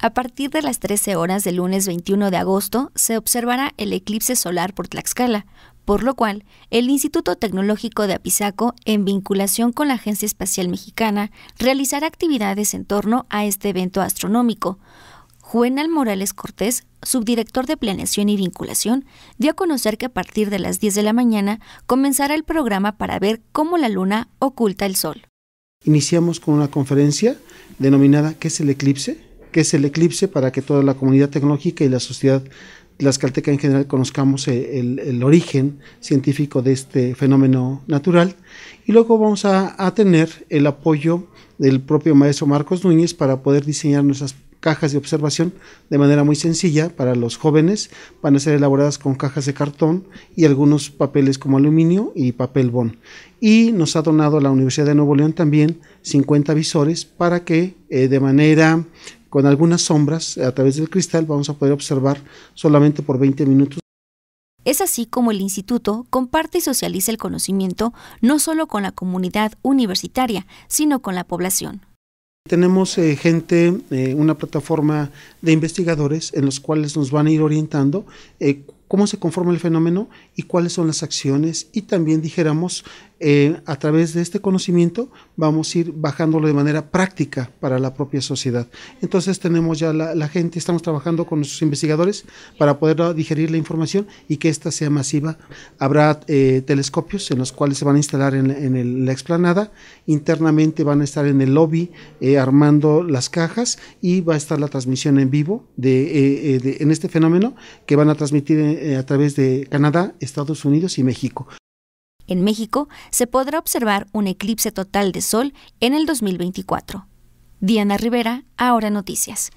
A partir de las 13 horas del lunes 21 de agosto se observará el eclipse solar por Tlaxcala, por lo cual el Instituto Tecnológico de Apizaco, en vinculación con la Agencia Espacial Mexicana, realizará actividades en torno a este evento astronómico. Juvenal Morales Cortés, subdirector de Planeación y Vinculación, dio a conocer que a partir de las 10 de la mañana comenzará el programa para ver cómo la luna oculta el sol. Iniciamos con una conferencia denominada ¿Qué es el eclipse? que es el eclipse, para que toda la comunidad tecnológica y la sociedad tlaxcalteca en general conozcamos eh, el, origen científico de este fenómeno natural. Y luego vamos a, tener el apoyo del propio maestro Marcos Núñez para poder diseñar nuestras cajas de observación de manera muy sencilla para los jóvenes. Van a ser elaboradas con cajas de cartón y algunos papeles como aluminio y papel bond. Y nos ha donado la Universidad de Nuevo León también 50 visores para que eh, de manera con algunas sombras a través del cristal vamos a poder observar solamente por 20 minutos. Es así como el instituto comparte y socializa el conocimiento no solo con la comunidad universitaria, sino con la población. Tenemos eh, gente, eh, una plataforma de investigadores en los cuales nos van a ir orientando eh, cómo se conforma el fenómeno y cuáles son las acciones. Y también dijéramos, eh, a través de este conocimiento vamos a ir bajándolo de manera práctica para la propia sociedad. Entonces tenemos ya la, gente, estamos trabajando con nuestros investigadores para poder ah, digerir la información y que ésta sea masiva. Habrá eh, telescopios en los cuales se van a instalar en, la explanada, internamente van a estar en el lobby eh, armando las cajas y va a estar la transmisión en vivo en este fenómeno que van a transmitir en eh, a través de Canadá, Estados Unidos y México. En México se podrá observar un eclipse total de sol en el 2024. Diana Rivera, ahora noticias.